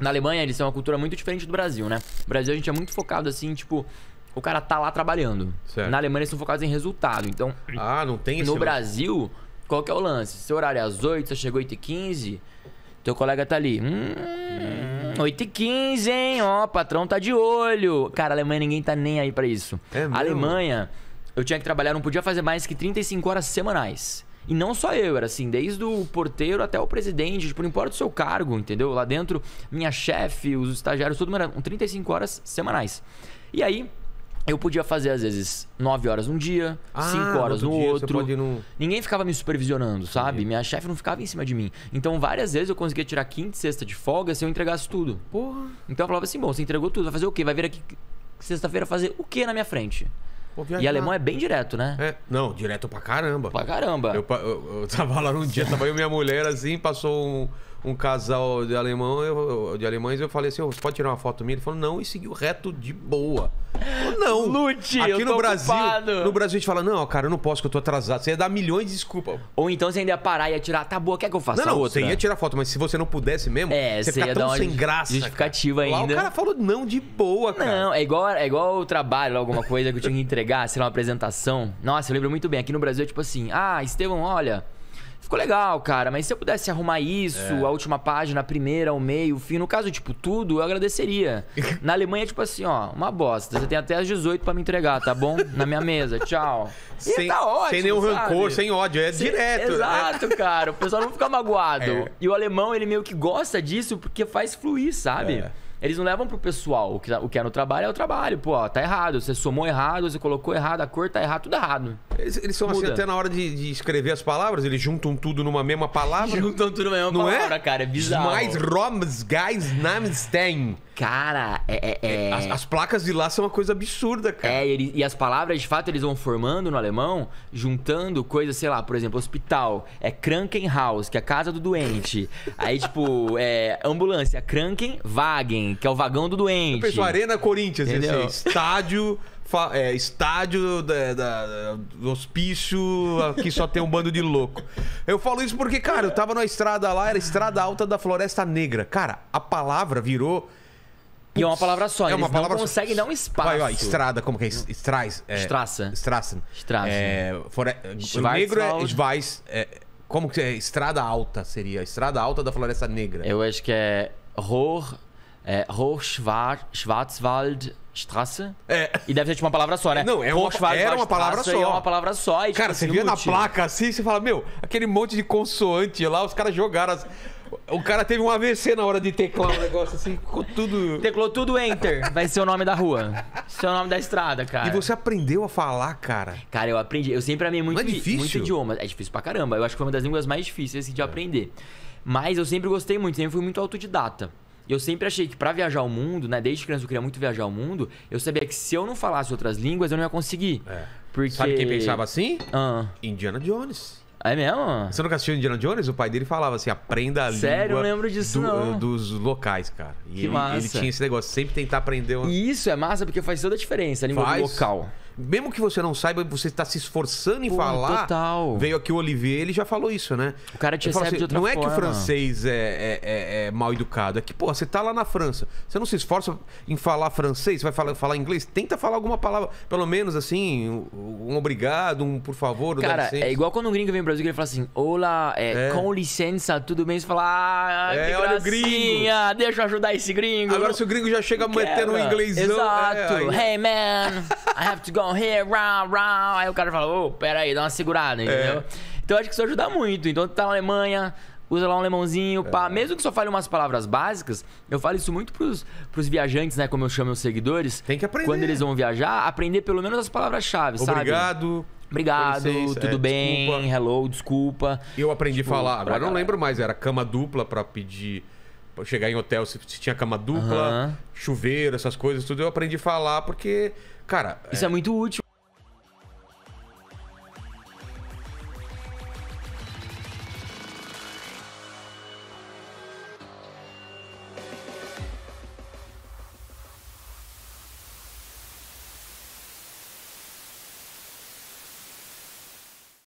Na Alemanha, eles têm uma cultura muito diferente do Brasil, né? No Brasil, a gente é muito focado assim, tipo, o cara tá lá trabalhando. Certo. Na Alemanha, eles são focados em resultado. Então, ah, não tem No Brasil, qual que é o lance? Seu horário é às 8, você chegou às 8h15, teu colega tá ali. Hum, hum. 8h15, hein? Ó, o patrão tá de olho. Cara, a Alemanha, ninguém tá nem aí para isso. É a Alemanha, eu tinha que trabalhar, não podia fazer mais que 35 horas semanais. E não só eu, era assim, desde o porteiro até o presidente, tipo, não importa o seu cargo, entendeu? Lá dentro, minha chefe, os estagiários, tudo era eram 35 horas semanais. E aí, eu podia fazer, às vezes, 9 horas um dia, 5 ah, horas no outro. outro. No... Ninguém ficava me supervisionando, sabe? Sim. Minha chefe não ficava em cima de mim. Então, várias vezes eu conseguia tirar quinta e sexta de folga se eu entregasse tudo. Porra. Então eu falava assim: bom, você entregou tudo, vai fazer o quê? Vai vir aqui sexta-feira fazer o quê na minha frente? e alemão é bem direto, né? É, não, direto pra caramba. Pra caramba. Eu, eu, eu tava lá um dia, tava eu e minha mulher assim, passou um um casal de alemão, eu, de alemães, eu falei assim, oh, você pode tirar uma foto minha? Ele falou, não, e seguiu reto de boa. não. Lute, Aqui no Brasil, ocupado. no Brasil a gente fala, não, cara, eu não posso que eu tô atrasado. Você ia dar milhões de desculpas Ou então você ainda ia parar e ia tirar, tá boa, quer que eu faça não, não, outra? você ia tirar foto, mas se você não pudesse mesmo, é, você, você ia dar uma sem graça. Justificativa cara. ainda. Lá o cara falou, não, de boa, cara. Não, é igual, é igual o trabalho, alguma coisa que eu tinha que entregar, sei lá, uma apresentação. Nossa, eu lembro muito bem. Aqui no Brasil é tipo assim, ah, Estevão, olha... Ficou legal, cara, mas se eu pudesse arrumar isso, é. a última página, a primeira, o meio, o fim, no caso, tipo, tudo, eu agradeceria. Na Alemanha, tipo assim, ó, uma bosta. Você tem até as 18 para me entregar, tá bom? Na minha mesa, tchau. E sem, tá ótimo. Sem nenhum sabe? rancor, sem ódio, é sem, direto. Né? Exato, cara. O pessoal não fica magoado. É. E o alemão, ele meio que gosta disso porque faz fluir, sabe? É. Eles não levam pro pessoal. O que, tá, o que é no trabalho é o trabalho. Pô, ó, tá errado. Você somou errado, você colocou errado, a cor tá errada, tudo errado. Eles, eles são assim Muda. assim até na hora de, de, escrever as palavras, eles juntam tudo numa mesma palavra. juntam tudo numa mesma não é? palavra, é? cara. É bizarro. Mais Roms, guys, Namstein. Cara, é, é. é, é... As, as, placas de lá são uma coisa absurda, cara. É, ele, e as palavras, de fato, eles vão formando no alemão, juntando coisas, sei lá, por exemplo, hospital, é Krankenhaus, que é a casa do doente. Aí, tipo, é ambulância, Krankenwagen que é o vagão do doente. Eu penso, Arena Corinthians, estádio. É, estádio da, da, hospício que só tem um bando de louco. Eu falo isso porque, cara, eu tava na estrada lá, era estrada alta da Floresta Negra. Cara, a palavra virou. e é uma palavra só, é uma palavra não conseguem dar um espaço. Vai, ó, estrada, como que é? Estrais, é Strassen. Strassen. É, fore... Negro é Schweiz. É, como que é? Estrada alta seria. Estrada alta da Floresta Negra. Eu acho que é Rohr é, Hochschwarzwaldstraße. É. E deve ser tipo uma palavra só, né? Não, é uma, era uma palavra é só. É uma palavra só. E, tipo, cara, você assim, via na placa assim, você fala, meu, aquele monte de consoante lá, os caras jogaram as... O cara teve um AVC na hora de teclar um negócio assim, ficou tudo. Teclou tudo Enter, vai ser o nome da rua. Ser o nome da estrada, cara. E você aprendeu a falar, cara? Cara, eu aprendi. Eu sempre amei muito, é difícil? muito idioma. É difícil pra caramba. Eu acho que foi uma das línguas mais difíceis assim, de aprender. Mas eu sempre gostei muito, sempre fui muito autodidata. E eu sempre achei que para viajar o mundo, né? Desde criança eu queria muito viajar o mundo. Eu sabia que se eu não falasse outras línguas, eu não ia conseguir. É. Porque... Sabe quem pensava assim? Ah. Indiana Jones. É mesmo? Você nunca assistiu Indiana Jones? O pai dele falava assim: aprenda a Sério, língua. Sério, lembro disso, do, não. Eh, dos locais, cara. E que ele, massa. ele tinha esse negócio, sempre tentar aprender uma... E isso é massa porque faz toda a diferença, a língua faz. local mesmo que você não saiba, você está se esforçando em Pô, falar. Total. Veio aqui o Olivier, ele já falou isso, né? O cara te recebe assim, de outra Não é que o francês é, é, é, é, mal educado, é que, pô, você tá lá na França, você não se esforça em falar francês, vai falar, falar inglês, tenta falar alguma palavra, pelo menos assim, um, um obrigado, um por favor. Cara, é igual quando um gringo vem pro Brasil e ele fala assim, olá, é, é, com licença, tudo bem? Você fala, ah, é, olha o gringo. deixa eu ajudar esse gringo. Agora se o gringo já chega metendo um inglêsão... É, Exato. Hey man, I have to go come here, round, round. Aí o cara fala, ô, oh, pera aí, dá uma segurada, é. entendeu? É. Então acho que isso ajuda muito. Então tá na Alemanha, usa lá um limãozinho, pá. É. Mesmo que só fale umas palavras básicas, eu falo isso muito pros, pros viajantes, né? Como eu chamo os seguidores. Tem que aprender. Quando eles vão viajar, aprender pelo menos as palavras-chave, sabe? Obrigado. Obrigado, licença, tudo é, bem, desculpa. hello, desculpa. Eu aprendi a tipo, falar, agora não lembro mais, era cama dupla para pedir chegar em hotel, se, se tinha cama dupla, uhum. chuveiro, essas coisas, tudo, eu aprendi a falar porque, cara. Isso é, é muito útil.